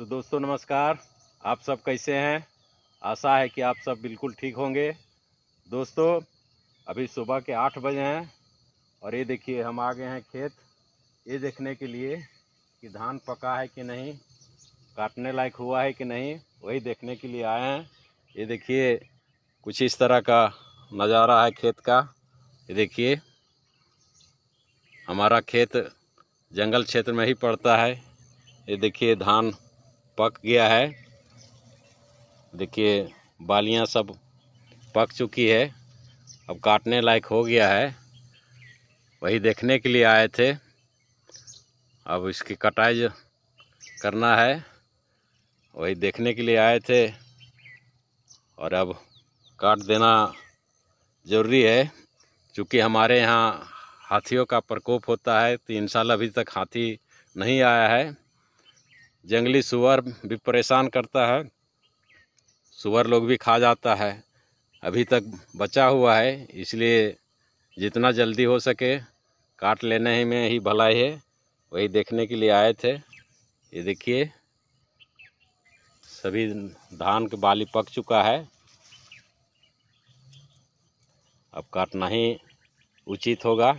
तो दोस्तों नमस्कार आप सब कैसे हैं आशा है कि आप सब बिल्कुल ठीक होंगे दोस्तों अभी सुबह के आठ बजे हैं और ये देखिए हम आ गए हैं खेत ये देखने के लिए कि धान पका है कि नहीं काटने लायक हुआ है कि नहीं वही देखने के लिए आए हैं ये देखिए कुछ इस तरह का नज़ारा है खेत का ये देखिए हमारा खेत जंगल क्षेत्र में ही पड़ता है ये देखिए धान पक गया है देखिए बालियां सब पक चुकी है अब काटने लायक हो गया है वही देखने के लिए आए थे अब इसकी कटाई करना है वही देखने के लिए आए थे और अब काट देना ज़रूरी है क्योंकि हमारे यहाँ हाथियों का प्रकोप होता है तो साल अभी तक हाथी नहीं आया है जंगली सुअर भी परेशान करता है सुअर लोग भी खा जाता है अभी तक बचा हुआ है इसलिए जितना जल्दी हो सके काट लेने ही में ही भलाई है वही देखने के लिए आए थे ये देखिए सभी धान के बाली पक चुका है अब काटना ही उचित होगा